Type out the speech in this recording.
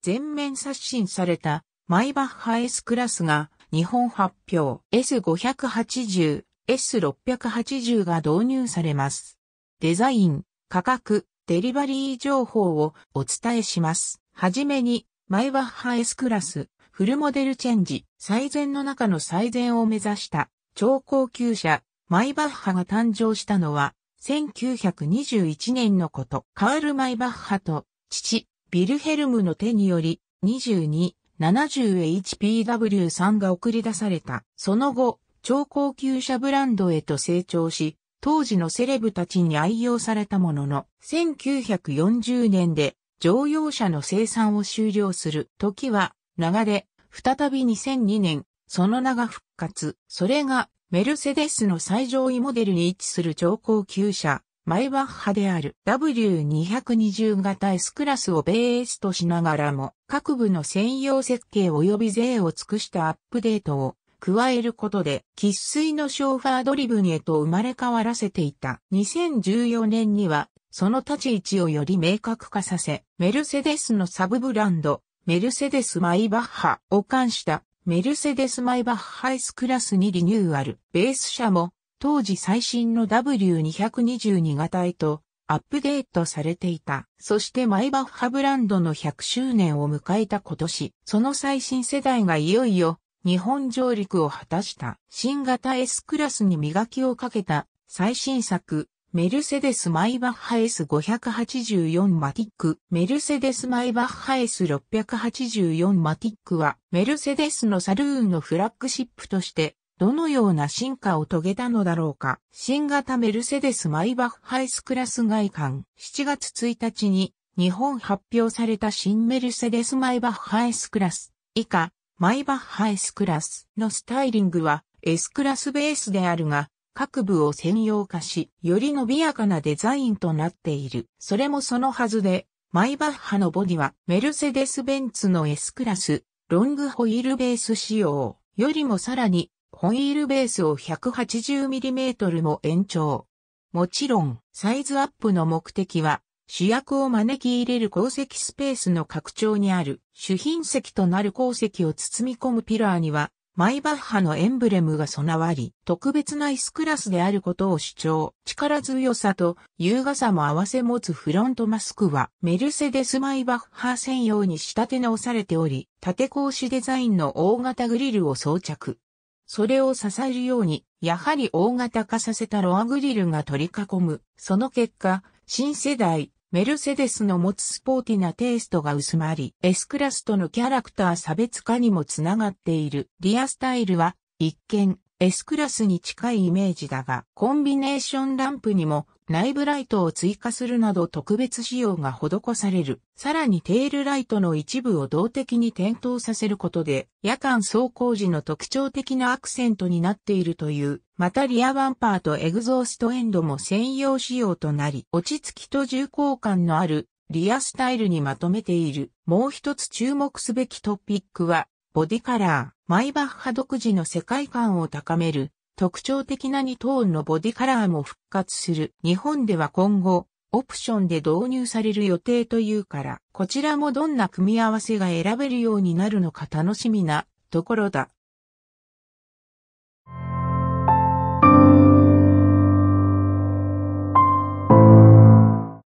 全面刷新されたマイバッハ S クラスが日本発表 S580、S680 が導入されます。デザイン、価格、デリバリー情報をお伝えします。はじめに、マイバッハ S クラス、フルモデルチェンジ、最善の中の最善を目指した超高級車、マイバッハが誕生したのは、1921年のこと、カール・マイバッハと、父、ビルヘルムの手により、22、70HPW3 が送り出された。その後、超高級車ブランドへと成長し、当時のセレブたちに愛用されたものの、1940年で乗用車の生産を終了する時は流れ、再び2002年、その名が復活。それがメルセデスの最上位モデルに位置する超高級車、マイバッハである W220 型 S クラスをベースとしながらも、各部の専用設計及び税を尽くしたアップデートを加えることで、喫水のショーファードリブンへと生まれ変わらせていた。2014年には、その立ち位置をより明確化させ、メルセデスのサブブランド、メルセデスマイバッハを冠したメルセデスマイバッハ S クラスにリニューアル。ベース車も当時最新の W222 型へとアップデートされていた。そしてマイバッハブランドの100周年を迎えた今年、その最新世代がいよいよ日本上陸を果たした新型 S クラスに磨きをかけた最新作メルセデスマイバッハ S584 マティックメルセデスマイバッハ S684 マティックはメルセデスのサルーンのフラッグシップとしてどのような進化を遂げたのだろうか。新型メルセデスマイバッハ S クラス外観7月1日に日本発表された新メルセデスマイバッハ S クラス以下マイバッハ S クラスのスタイリングは S クラスベースであるが各部を専用化し、より伸びやかなデザインとなっている。それもそのはずで、マイバッハのボディはメルセデス・ベンツの S クラス、ロングホイールベース仕様よりもさらにホイールベースを 180mm も延長。もちろん、サイズアップの目的は、主役を招き入れる鉱石スペースの拡張にある、主品石となる鉱石を包み込むピラーには、マイバッハのエンブレムが備わり、特別な子クラスであることを主張。力強さと優雅さも合わせ持つフロントマスクは、メルセデスマイバッハ専用に仕立て直されており、縦格子デザインの大型グリルを装着。それを支えるように、やはり大型化させたロアグリルが取り囲む。その結果、新世代、メルセデスの持つスポーティなテイストが薄まり、S クラスとのキャラクター差別化にもつながっている。リアスタイルは、一見、S クラスに近いイメージだが、コンビネーションランプにも内部ライトを追加するなど特別仕様が施される。さらにテールライトの一部を動的に点灯させることで、夜間走行時の特徴的なアクセントになっているという。またリアバンパーとエグゾーストエンドも専用仕様となり、落ち着きと重厚感のあるリアスタイルにまとめている。もう一つ注目すべきトピックは、ボディカラー。マイバッハ独自の世界観を高める特徴的な2トーンのボディカラーも復活する。日本では今後、オプションで導入される予定というから、こちらもどんな組み合わせが選べるようになるのか楽しみなところだ。